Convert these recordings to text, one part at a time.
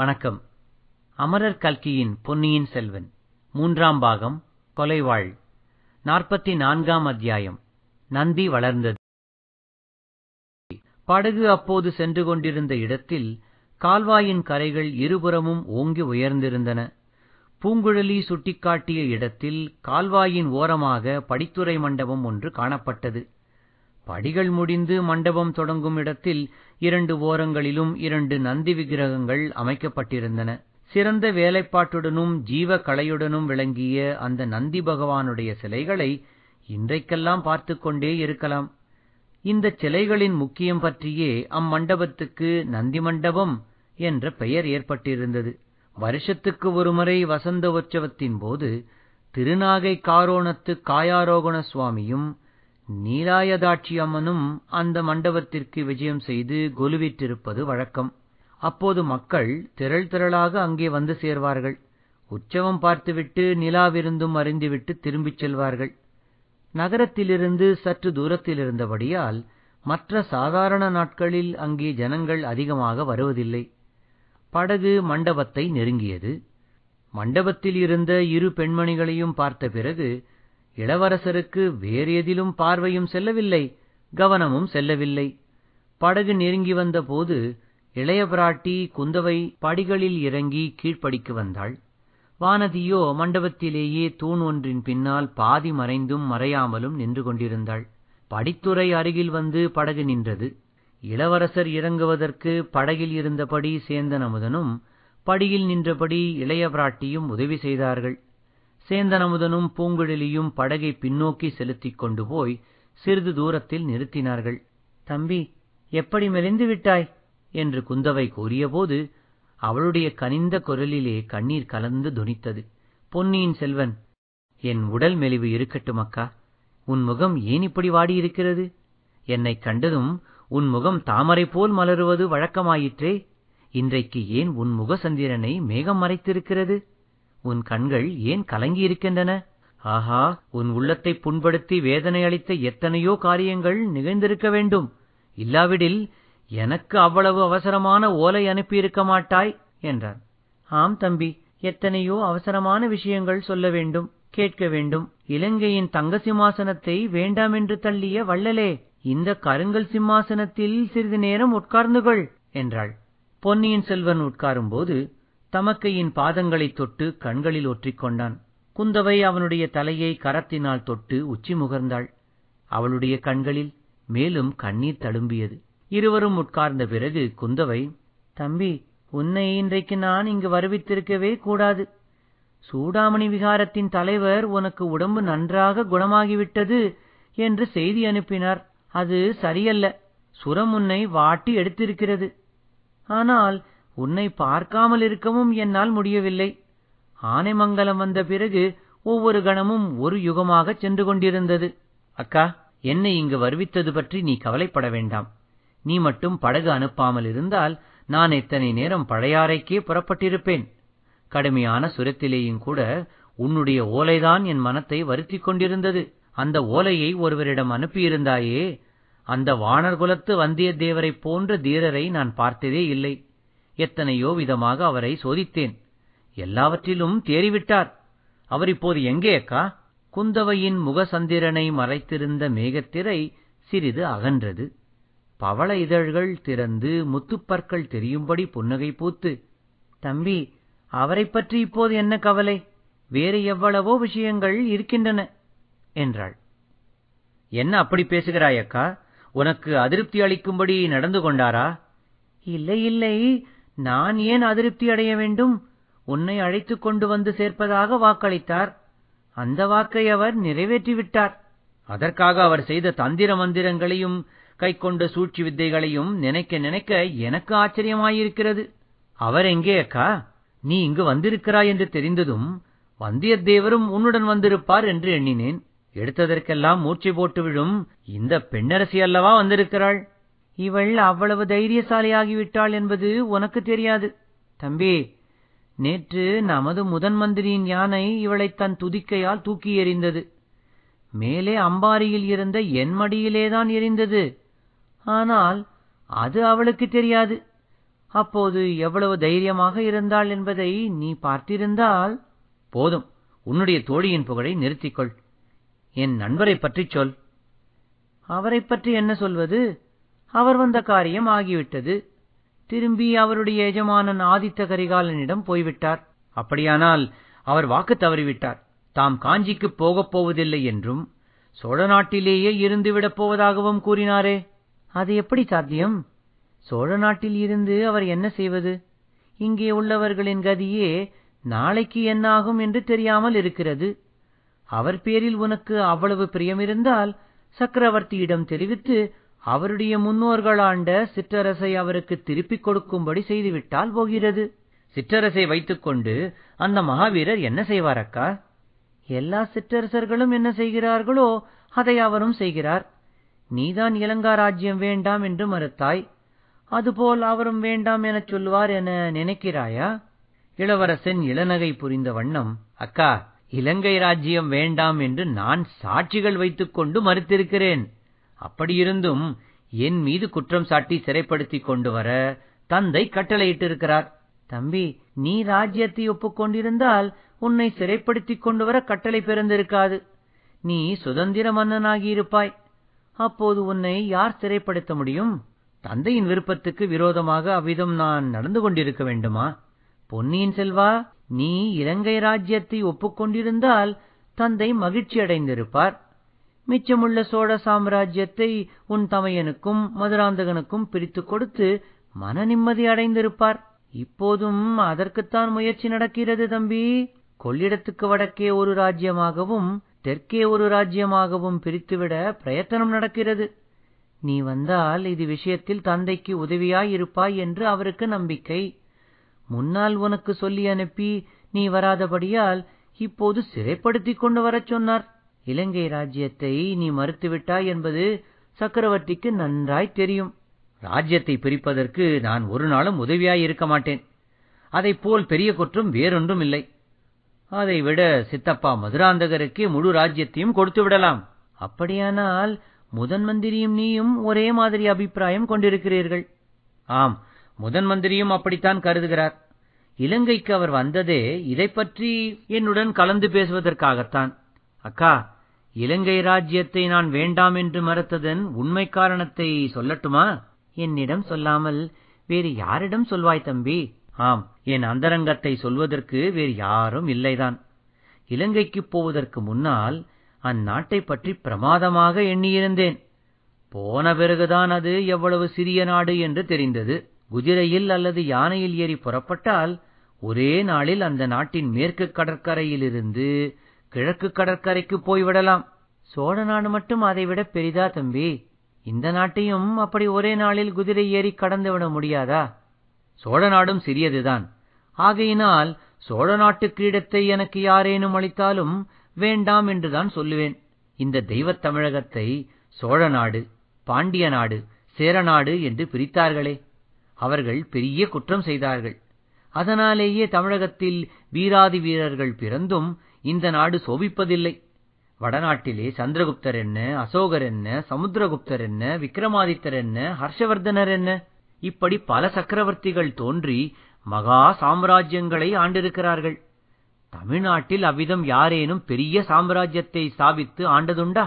வணக்கம் அமரர் கல்கியின் பொன்னியின் செல்வன் மூன்றாம் பாகம் கொலைவாள் நாற்பத்தி நான்காம் அத்தியாயம் நந்தி வளர்ந்தது படகு அப்போது சென்று கொண்டிருந்த இடத்தில் கால்வாயின் கரைகள் இருபுறமும் ஓங்கி உயர்ந்திருந்தன பூங்குழலி சுட்டிக்காட்டிய இடத்தில் கால்வாயின் ஓரமாக படித்துறை மண்டபம் ஒன்று காணப்பட்டது படிகள் முடிந்து மண்டபம் தொடங்கும் இடத்தில் இரண்டு ஓரங்களிலும் இரண்டு நந்தி விக்கிரகங்கள் அமைக்கப்பட்டிருந்தன சிறந்த வேலைப்பாட்டுடனும் ஜீவ கலையுடனும் விளங்கிய அந்த நந்தி பகவானுடைய சிலைகளை இன்றைக்கெல்லாம் பார்த்து கொண்டே இருக்கலாம் இந்த சிலைகளின் முக்கியம் பற்றியே அம்மண்டபத்துக்கு நந்தி மண்டபம் என்ற பெயர் ஏற்பட்டிருந்தது வருஷத்துக்கு ஒருமுறை வசந்த உற்சவத்தின் போது திருநாகை காரோணத்து காயாரோகண சுவாமியும் நீராயதாட்சியம்மனும் அந்த மண்டபத்திற்கு விஜயம் செய்து கொலுவிட்டிருப்பது வழக்கம் அப்போது மக்கள் திரள் திரளாக அங்கே வந்து சேர்வார்கள் உற்சவம் பார்த்துவிட்டு நிலாவிருந்தும் அறிந்துவிட்டு திரும்பிச் செல்வார்கள் நகரத்திலிருந்து சற்று தூரத்தில் இருந்தபடியால் மற்ற சாதாரண நாட்களில் அங்கே ஜனங்கள் அதிகமாக வருவதில்லை படகு மண்டபத்தை நெருங்கியது மண்டபத்தில் இருந்த இரு பெண்மணிகளையும் பார்த்த பிறகு இளவரசருக்கு வேறு எதிலும் பார்வையும் செல்லவில்லை கவனமும் செல்லவில்லை படகு நெருங்கி வந்தபோது இளைய பிராட்டி குந்தவை படிகளில் இறங்கி கீழ்ப்படிக்கு வந்தாள் வானதியோ மண்டபத்திலேயே தூண் ஒன்றின் பின்னால் பாதி மறைந்தும் மறையாமலும் நின்று கொண்டிருந்தாள் படித்துறை அருகில் வந்து படகு நின்றது இளவரசர் இறங்குவதற்கு படகில் இருந்தபடி சேந்தன் அமுதனும் படியில் நின்றபடி இளைய பிராட்டியும் உதவி செய்தார்கள் சேந்தனமுதனும் பூங்குழலியும் படகை பின்னோக்கி செலுத்திக் கொண்டு போய் சிறிது தூரத்தில் நிறுத்தினார்கள் தம்பி எப்படி மெலிந்து விட்டாய் என்று குந்தவை கூறியபோது அவளுடைய கனிந்த குரலிலே கண்ணீர் கலந்து துணித்தது பொன்னியின் செல்வன் என் உடல் மெலிவு இருக்கட்டும் அக்கா உன் முகம் ஏன் இப்படி வாடியிருக்கிறது என்னைக் கண்டதும் உன் முகம் தாமரை போல் மலருவது வழக்கமாயிற்றே இன்றைக்கு ஏன் உன் முகசந்திரனை மேகம் மறைத்திருக்கிறது உன் கண்கள் ஏன் கலங்கியிருக்கின்றன ஆஹா உன் உள்ளத்தை புண்படுத்தி வேதனை அளித்த எத்தனையோ காரியங்கள் நிகழ்ந்திருக்க வேண்டும் இல்லாவிடில் எனக்கு அவ்வளவு அவசரமான ஓலை அனுப்பியிருக்க மாட்டாய் என்றார் ஆம் தம்பி எத்தனையோ அவசரமான விஷயங்கள் சொல்ல வேண்டும் கேட்க வேண்டும் இலங்கையின் தங்க சிம்மாசனத்தை வேண்டாம் என்று தள்ளிய வள்ளலே இந்த கருங்கல் சிம்மாசனத்தில் சிறிது நேரம் உட்கார்ந்துகள் என்றாள் பொன்னியின் செல்வன் உட்காரும்போது தமக்கையின் பாதங்களைத் தொட்டு கண்களில் ஒற்றிக்கொண்டான் குந்தவை அவனுடைய தலையை கரத்தினால் தொட்டு உச்சி முகர்ந்தாள் அவளுடைய கண்களில் மேலும் கண்ணீர் தழும்பியது இருவரும் உட்கார்ந்த பிறகு குந்தவை தம்பி உன்னை இன்றைக்கு நான் இங்கு வருவித்திருக்கவே கூடாது சூடாமணி விகாரத்தின் தலைவர் உனக்கு உடம்பு நன்றாக குணமாகிவிட்டது என்று செய்தி அனுப்பினார் அது சரியல்ல சுரம் உன்னை வாட்டி எடுத்திருக்கிறது ஆனால் உன்னை பார்க்காமல் இருக்கவும் என்னால் முடியவில்லை ஆனைமங்கலம் வந்த பிறகு ஒவ்வொரு கணமும் ஒரு யுகமாகச் சென்று கொண்டிருந்தது அக்கா என்னை இங்கு வருவித்தது பற்றி நீ கவலைப்பட வேண்டாம் நீ மட்டும் படகு அனுப்பாமல் இருந்தால் நான் இத்தனை நேரம் பழையாறைக்கே புறப்பட்டிருப்பேன் கடுமையான சுரத்திலேயும் கூட உன்னுடைய ஓலைதான் என் மனத்தை வருத்திக் கொண்டிருந்தது அந்த ஓலையை ஒருவரிடம் அனுப்பியிருந்தாயே அந்த வானர்குலத்து வந்தியத்தேவரைப் போன்ற தீரரை நான் பார்த்ததே இல்லை எத்தனையோ விதமாக அவரை சோதித்தேன் எல்லாவற்றிலும் தேறிவிட்டார் அவர் இப்போது எங்கே அக்கா குந்தவையின் முகசந்திரனை மறைத்திருந்த மேகத்திரை சிறிது அகன்றது பவள இதழ்கள் திறந்து முத்துப்பற்கள் தெரியும்படி புன்னகை பூத்து தம்பி அவரைப் பற்றி இப்போது என்ன கவலை வேறு எவ்வளவோ விஷயங்கள் இருக்கின்றன என்றாள் என்ன அப்படி பேசுகிறாயக்கா உனக்கு அதிருப்தி அளிக்கும்படி நடந்து கொண்டாரா இல்லை இல்லை நான் ஏன் அதிருப்தி அடைய வேண்டும் உன்னை அழைத்துக் கொண்டு வந்து சேர்ப்பதாக வாக்களித்தார் அந்த வாக்கை அவர் நிறைவேற்றிவிட்டார் அதற்காக அவர் செய்த தந்திர மந்திரங்களையும் கைக்கொண்ட சூழ்ச்சி வித்தைகளையும் நினைக்க நினைக்க எனக்கு ஆச்சரியமாயிருக்கிறது அவர் எங்கே அக்கா நீ இங்கு வந்திருக்கிறாய் என்று தெரிந்ததும் வந்தியத்தேவரும் உன்னுடன் வந்திருப்பார் என்று எண்ணினேன் எடுத்ததற்கெல்லாம் மூர்ச்சை போட்டு விழும் இந்த பெண்ணரசி அல்லவா வந்திருக்கிறாள் இவள் அவ்வளவு தைரியசாலியாகிவிட்டாள் என்பது உனக்கு தெரியாது தம்பி நேற்று நமது முதன் மந்திரியின் யானை இவளைத் தன் துதிக்கையால் தூக்கி எறிந்தது மேலே அம்பாரியில் இருந்த என் மடியிலேதான் எரிந்தது ஆனால் அது அவளுக்கு தெரியாது அப்போது எவ்வளவு தைரியமாக இருந்தாள் என்பதை நீ பார்த்திருந்தால் போதும் உன்னுடைய தோழியின் புகழை நிறுத்திக்கொள் என் நண்பரைப் பற்றிச் சொல் அவரைப் பற்றி என்ன சொல்வது அவர் வந்த காரியம் ஆகிவிட்டது திரும்பி அவருடைய எஜமானன் ஆதித்த கரிகாலனிடம் போய்விட்டார் அப்படியானால் அவர் வாக்கு தவறிவிட்டார் தாம் காஞ்சிக்குப் போகப் போவதில்லை என்றும் சோழ நாட்டிலேயே இருந்துவிடப் போவதாகவும் கூறினாரே அது எப்படி சாத்தியம் சோழ நாட்டில் இருந்து அவர் என்ன செய்வது இங்கே உள்ளவர்களின் கதியே நாளைக்கு என்னாகும் என்று தெரியாமல் இருக்கிறது அவர் பேரில் உனக்கு அவ்வளவு பிரியமிருந்தால் சக்கரவர்த்தியிடம் தெரிவித்து அவருடைய முன்னோர்கள் ஆண்ட சிற்றரசை அவருக்கு திருப்பிக் கொடுக்கும்படி செய்துவிட்டால் போகிறது சிற்றரசை வைத்துக்கொண்டு அந்த மகாவீரர் என்ன செய்வார் அக்கா எல்லா சிற்றரசர்களும் என்ன செய்கிறார்களோ அதை அவரும் செய்கிறார் நீதான் இலங்கா ராஜ்யம் வேண்டாம் என்று மறுத்தாய் அதுபோல் அவரும் வேண்டாம் எனச் சொல்வார் என நினைக்கிறாயா இளவரசன் இளநகை புரிந்த வண்ணம் அக்கா இலங்கை ராஜ்யம் வேண்டாம் என்று நான் சாட்சிகள் வைத்துக்கொண்டு மறுத்திருக்கிறேன் அப்படியிருந்தும் என் மீது குற்றம் சாட்டி சிறைப்படுத்திக் கொண்டு வர தந்தை கட்டளையிட்டிருக்கிறார் தம்பி நீ ராஜ்யத்தை ஒப்புக்கொண்டிருந்தால் உன்னை சிறைப்படுத்திக் கொண்டு வர கட்டளை பிறந்திருக்காது நீ சுதந்திர மன்னனாகியிருப்பாய் அப்போது உன்னை யார் சிறைப்படுத்த முடியும் தந்தையின் விருப்பத்துக்கு விரோதமாக அவ்விதம் நான் நடந்து கொண்டிருக்க வேண்டுமா பொன்னியின் செல்வா நீ இலங்கை ராஜ்யத்தை ஒப்புக்கொண்டிருந்தால் தந்தை மகிழ்ச்சி அடைந்திருப்பார் மிச்சமுள்ள சோழ சாம்ராஜ்யத்தை உன் தமையனுக்கும் மதுராந்தகனுக்கும் பிரித்து கொடுத்து மன நிம்மதி அடைந்திருப்பார் இப்போதும் அதற்குத்தான் முயற்சி நடக்கிறது தம்பி கொள்ளிடத்துக்கு வடக்கே ஒரு ராஜ்யமாகவும் தெற்கே ஒரு ராஜ்யமாகவும் பிரித்துவிட பிரயத்தனம் நடக்கிறது நீ வந்தால் இது விஷயத்தில் தந்தைக்கு உதவியாயிருப்பாய் என்று அவருக்கு நம்பிக்கை முன்னால் உனக்கு சொல்லி அனுப்பி நீ வராதபடியால் இப்போது சிறைப்படுத்திக் கொண்டு வரச் சொன்னார் இலங்கை ராஜ்யத்தை நீ மறுத்துவிட்டாய் என்பது சக்கரவர்த்திக்கு நன்றாய் தெரியும் ராஜ்யத்தை பிரிப்பதற்கு நான் ஒரு நாளும் உதவியாய் இருக்க மாட்டேன் போல் பெரிய குற்றம் வேறொன்றும் இல்லை அதைவிட சித்தப்பா மதுராந்தகருக்கு முழு ராஜ்யத்தையும் கொடுத்து விடலாம் அப்படியானால் முதன் மந்திரியும் நீயும் ஒரே மாதிரி அபிப்பிராயம் கொண்டிருக்கிறீர்கள் ஆம் முதன் மந்திரியும் அப்படித்தான் கருதுகிறார் இலங்கைக்கு அவர் வந்ததே இதை பற்றி என்னுடன் கலந்து பேசுவதற்காகத்தான் அக்கா இலங்கை ராஜ்யத்தை நான் வேண்டாம் என்று மறுத்ததன் உண்மை காரணத்தை சொல்லட்டுமா என்னிடம் சொல்லாமல் வேறு யாரிடம் சொல்வாய் தம்பி ஆம் என் அந்தரங்கத்தை சொல்வதற்கு வேறு யாரும் இல்லைதான் இலங்கைக்குப் போவதற்கு முன்னால் அந்நாட்டை பற்றி பிரமாதமாக எண்ணியிருந்தேன் போன பிறகுதான் அது எவ்வளவு சிறிய நாடு என்று தெரிந்தது குதிரையில் அல்லது யானையில் ஏறி புறப்பட்டால் ஒரே நாளில் அந்த நாட்டின் மேற்கு கடற்கரையிலிருந்து கிழக்கு கடற்கரைக்கு போய்விடலாம் சோழ நாடு மட்டும் அதைவிட பெரிதா தம்பி இந்த நாட்டையும் அப்படி ஒரே நாளில் குதிரை ஏறி கடந்துவிட முடியாதா சோழ நாடும் சிறியதுதான் ஆகையினால் சோழ நாட்டு கிரீடத்தை எனக்கு யாரேனும் அளித்தாலும் வேண்டாம் என்றுதான் சொல்லுவேன் இந்த தெய்வத் தமிழகத்தை சோழ நாடு பாண்டிய நாடு சேரநாடு என்று பிரித்தார்களே அவர்கள் பெரிய குற்றம் செய்தார்கள் அதனாலேயே தமிழகத்தில் வீராதி வீரர்கள் பிறந்தும் இந்த நாடு சோபிப்பதில்லை வடநாட்டிலே சந்திரகுப்தர் என்ன அசோகர் என்ன சமுத்திரகுப்தர் என்ன விக்ரமாதித்தர் என்ன ஹர்ஷவர்தனர் என்ன இப்படி பல சக்கரவர்த்திகள் தோன்றி மகா சாம்ராஜ்யங்களை ஆண்டிருக்கிறார்கள் தமிழ்நாட்டில் அவ்விதம் யாரேனும் பெரிய சாம்ராஜ்யத்தை ஸ்தாபித்து ஆண்டதுண்டா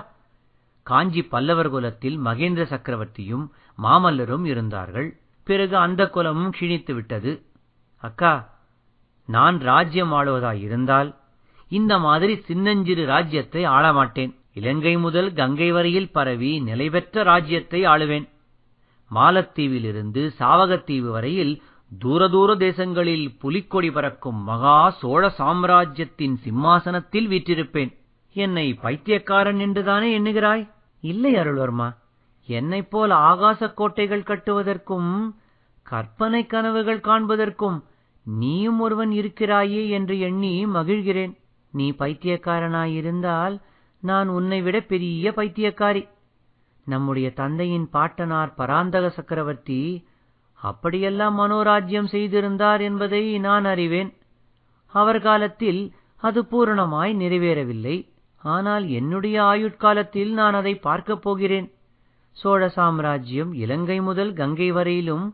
காஞ்சி பல்லவர் குலத்தில் மகேந்திர சக்கரவர்த்தியும் மாமல்லரும் இருந்தார்கள் பிறகு அந்த குலமும் கிணித்து விட்டது அக்கா நான் ராஜ்யம் ஆளுவதாயிருந்தால் இந்த மாதிரி சின்னஞ்சிறு ராஜ்யத்தை ஆளமாட்டேன் இலங்கை முதல் கங்கை வரையில் பரவி நிலைபெற்ற ராஜ்யத்தை ஆளுவேன் மாலத்தீவிலிருந்து சாவகத்தீவு வரையில் தூர தூர தேசங்களில் புலிக்கொடி பறக்கும் மகா சோழ சாம்ராஜ்யத்தின் சிம்மாசனத்தில் வீற்றிருப்பேன் என்னை பைத்தியக்காரன் என்றுதானே எண்ணுகிறாய் இல்லை அருள்வர்மா என்னைப் போல் ஆகாச கோட்டைகள் கட்டுவதற்கும் கற்பனை கனவுகள் காண்பதற்கும் நீயும் ஒருவன் இருக்கிறாயே என்று எண்ணி மகிழ்கிறேன் நீ பைத்தியக்காரனாயிருந்தால் நான் உன்னை விட பெரிய பைத்தியக்காரி நம்முடைய தந்தையின் பாட்டனார் பராந்தக சக்கரவர்த்தி அப்படியெல்லாம் மனோராஜ்யம் செய்திருந்தார் என்பதை நான் அறிவேன் அவர் காலத்தில் அது பூரணமாய் நிறைவேறவில்லை ஆனால் என்னுடைய ஆயுட்காலத்தில் நான் அதை பார்க்கப் போகிறேன் சோழ சாம்ராஜ்யம் இலங்கை முதல் கங்கை வரையிலும்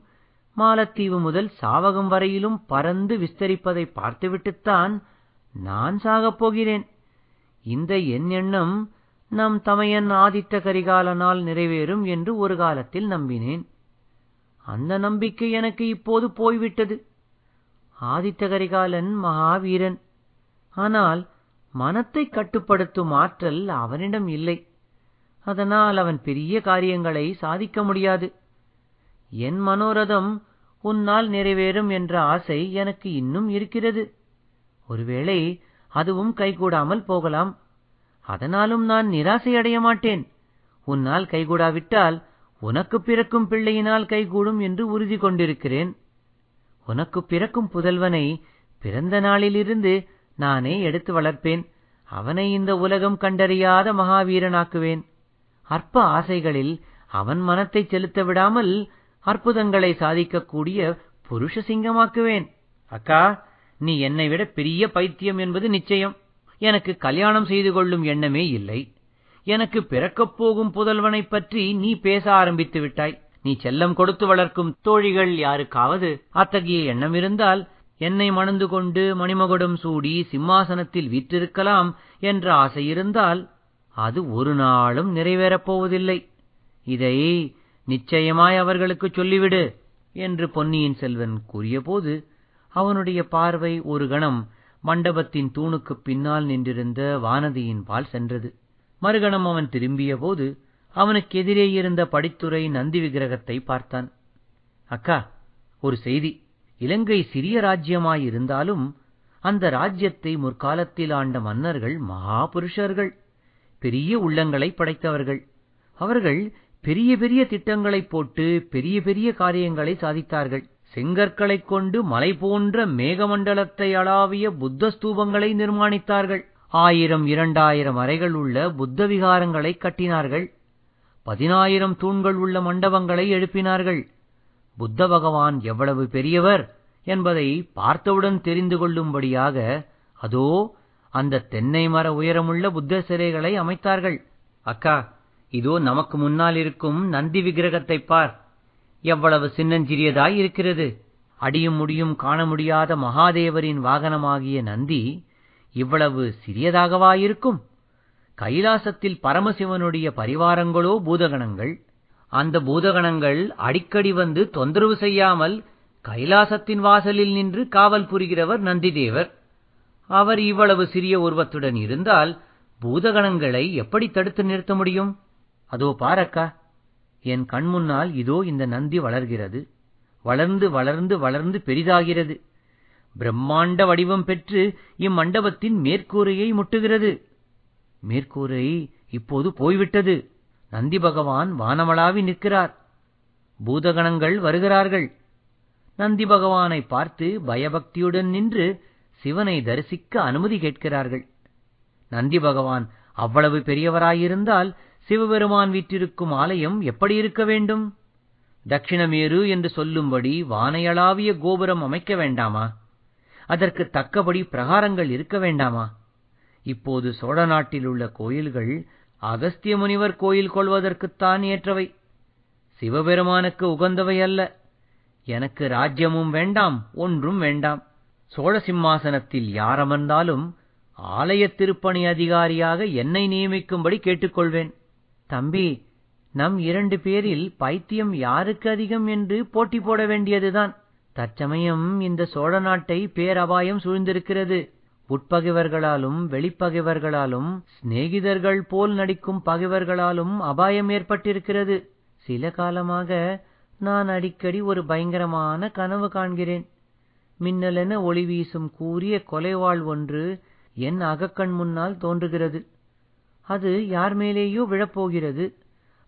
மாலத்தீவு முதல் சாவகம் வரையிலும் பரந்து விஸ்தரிப்பதை பார்த்துவிட்டுத்தான் நான் சாகப் போகிறேன் இந்த என் எண்ணம் நம் தமையன் ஆதித்த கரிகாலனால் நிறைவேறும் என்று ஒரு காலத்தில் நம்பினேன் அந்த நம்பிக்கை எனக்கு இப்போது போய்விட்டது ஆதித்த கரிகாலன் மகாவீரன் ஆனால் மனத்தை கட்டுப்படுத்தும் ஆற்றல் அவனிடம் இல்லை அதனால் அவன் பெரிய காரியங்களை சாதிக்க முடியாது என் மனோரதம் உன்னால் நிறைவேறும் என்ற ஆசை எனக்கு இன்னும் இருக்கிறது ஒருவேளை அதுவும் கைகூடாமல் போகலாம் அதனாலும் நான் நிராசையடைய மாட்டேன் உன்னால் கைகூடாவிட்டால் உனக்குப் பிறக்கும் பிள்ளையினால் கைகூடும் என்று உறுதி கொண்டிருக்கிறேன் உனக்குப் பிறக்கும் புதல்வனை பிறந்த நாளிலிருந்து நானே எடுத்து வளர்ப்பேன் அவனை இந்த உலகம் கண்டறியாத மகாவீரனாக்குவேன் அற்ப ஆசைகளில் அவன் மனத்தை செலுத்த விடாமல் அற்புதங்களை சாதிக்கக்கூடிய புருஷ சிங்கமாக்குவேன் அக்கா நீ என்னை விட பெரிய பைத்தியம் என்பது நிச்சயம் எனக்கு கல்யாணம் செய்து கொள்ளும் எண்ணமே இல்லை எனக்கு பிறக்கப் போகும் புதல்வனைப் பற்றி நீ பேச ஆரம்பித்து விட்டாய் நீ செல்லம் கொடுத்து வளர்க்கும் தோழிகள் யாருக்காவது அத்தகைய எண்ணம் இருந்தால் என்னை மணந்து கொண்டு மணிமகுடம் சூடி சிம்மாசனத்தில் வீற்றிருக்கலாம் என்ற ஆசை இருந்தால் அது ஒரு நாளும் நிறைவேறப் போவதில்லை இதை நிச்சயமாய் அவர்களுக்கு சொல்லிவிடு என்று பொன்னியின் செல்வன் கூறியபோது அவனுடைய பார்வை ஒரு கணம் மண்டபத்தின் தூணுக்குப் பின்னால் நின்றிருந்த வானதியின்பால் சென்றது மறுகணம் அவன் திரும்பியபோது அவனுக்கு எதிரே இருந்த படித்துறை நந்தி விக்கிரகத்தை பார்த்தான் அக்கா ஒரு செய்தி இலங்கை சிறிய ராஜ்யமாயிருந்தாலும் அந்த ராஜ்யத்தை முற்காலத்தில் ஆண்ட மன்னர்கள் மகாபுருஷர்கள் பெரிய உள்ளங்களை படைத்தவர்கள் அவர்கள் பெரிய பெரிய திட்டங்களைப் போட்டு பெரிய பெரிய காரியங்களை சாதித்தார்கள் செங்கற்களைக் கொண்டு மலை போன்ற மேகமண்டலத்தை அளாவிய புத்த ஸ்தூபங்களை நிர்மாணித்தார்கள் ஆயிரம் இரண்டாயிரம் அறைகள் உள்ள புத்த விகாரங்களை கட்டினார்கள் பதினாயிரம் தூண்கள் உள்ள மண்டபங்களை எழுப்பினார்கள் புத்த பகவான் எவ்வளவு பெரியவர் என்பதை பார்த்தவுடன் தெரிந்து கொள்ளும்படியாக அதோ அந்த தென்னை மர உயரமுள்ள புத்த சிலைகளை அமைத்தார்கள் அக்கா இதோ நமக்கு முன்னால் இருக்கும் நந்தி விக்கிரகத்தை பார் எவ்வளவு சின்னஞ்சிறியதாய் இருக்கிறது அடியும் முடியும் காண முடியாத மகாதேவரின் வாகனமாகிய நந்தி இவ்வளவு சிறியதாகவா இருக்கும் கைலாசத்தில் பரமசிவனுடைய பரிவாரங்களோ பூதகணங்கள் அந்த பூதகணங்கள் அடிக்கடி வந்து தொந்தரவு செய்யாமல் கைலாசத்தின் வாசலில் நின்று காவல் புரிகிறவர் நந்திதேவர் அவர் இவ்வளவு சிறிய உருவத்துடன் இருந்தால் பூதகணங்களை எப்படி தடுத்து நிறுத்த முடியும் அதோ பாரக்கா என் கண்முன்னால் இதோ இந்த நந்தி வளர்கிறது வளர்ந்து வளர்ந்து வளர்ந்து பெரிதாகிறது பிரம்மாண்ட வடிவம் பெற்று இம்மண்டபத்தின் மேற்கூரையை முட்டுகிறது மேற்கூரை இப்போது போய்விட்டது நந்தி பகவான் வானமளாவி நிற்கிறார் பூதகணங்கள் வருகிறார்கள் நந்தி பகவானை பார்த்து பயபக்தியுடன் நின்று சிவனை தரிசிக்க அனுமதி கேட்கிறார்கள் நந்தி பகவான் அவ்வளவு பெரியவராயிருந்தால் சிவபெருமான் வீற்றிருக்கும் ஆலயம் எப்படி இருக்க வேண்டும் தட்சிணமேரு என்று சொல்லும்படி வானையளாவிய கோபுரம் அமைக்க வேண்டாமா அதற்கு தக்கபடி பிரகாரங்கள் இருக்க வேண்டாமா இப்போது சோழ நாட்டில் உள்ள கோயில்கள் அகஸ்திய முனிவர் கோயில் கொள்வதற்குத்தான் ஏற்றவை சிவபெருமானுக்கு உகந்தவை அல்ல எனக்கு ராஜ்யமும் வேண்டாம் ஒன்றும் வேண்டாம் சோழ சிம்மாசனத்தில் யாரமர்ந்தாலும் ஆலய திருப்பணி அதிகாரியாக என்னை நியமிக்கும்படி கேட்டுக்கொள்வேன் தம்பி நம் இரண்டு பேரில் பைத்தியம் யாருக்கு அதிகம் என்று போட்டி போட வேண்டியதுதான் தற்சமயம் இந்த சோழ நாட்டை பேரபாயம் சூழ்ந்திருக்கிறது உட்பகைவர்களாலும் வெளிப்பகைவர்களாலும் சிநேகிதர்கள் போல் நடிக்கும் பகைவர்களாலும் அபாயம் ஏற்பட்டிருக்கிறது சில காலமாக நான் அடிக்கடி ஒரு பயங்கரமான கனவு காண்கிறேன் மின்னலென ஒளி வீசும் கூறிய கொலைவாள் ஒன்று என் அகக்கண் முன்னால் தோன்றுகிறது அது யார் மேலேயோ விழப்போகிறது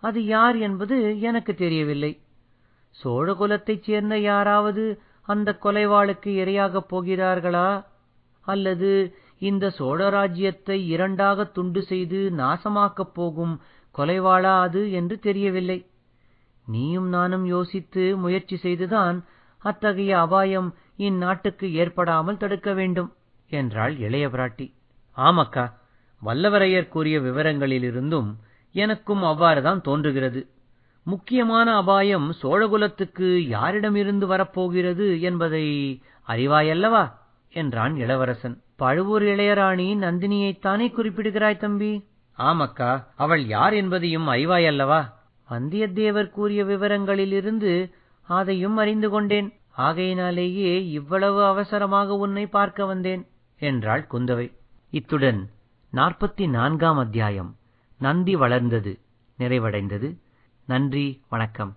அது யார் என்பது எனக்கு தெரியவில்லை சோழ குலத்தைச் சேர்ந்த யாராவது அந்த கொலைவாளுக்கு இரையாகப் போகிறார்களா அல்லது இந்த சோழ இரண்டாக இரண்டாகத் துண்டு செய்து நாசமாக்கப் போகும் கொலைவாளா அது என்று தெரியவில்லை நீயும் நானும் யோசித்து முயற்சி செய்துதான் அத்தகைய அபாயம் இந்நாட்டுக்கு ஏற்படாமல் தடுக்க வேண்டும் என்றாள் இளைய பிராட்டி ஆமக்கா வல்லவரையர் கூறிய விவரங்களிலிருந்தும் எனக்கும் அவ்வாறுதான் தோன்றுகிறது முக்கியமான அபாயம் சோழகுலத்துக்கு யாரிடமிருந்து வரப்போகிறது என்பதை அறிவாயல்லவா என்றான் இளவரசன் பழுவூர் இளையராணி நந்தினியைத்தானே குறிப்பிடுகிறாய் தம்பி ஆமக்கா அவள் யார் என்பதையும் அறிவாயல்லவா வந்தியத்தேவர் கூறிய விவரங்களிலிருந்து அதையும் அறிந்து கொண்டேன் ஆகையினாலேயே இவ்வளவு அவசரமாக உன்னை பார்க்க வந்தேன் என்றாள் குந்தவை இத்துடன் நாற்பத்தி நான்காம் அத்தியாயம் நந்தி வளர்ந்தது நிறைவடைந்தது நன்றி வணக்கம்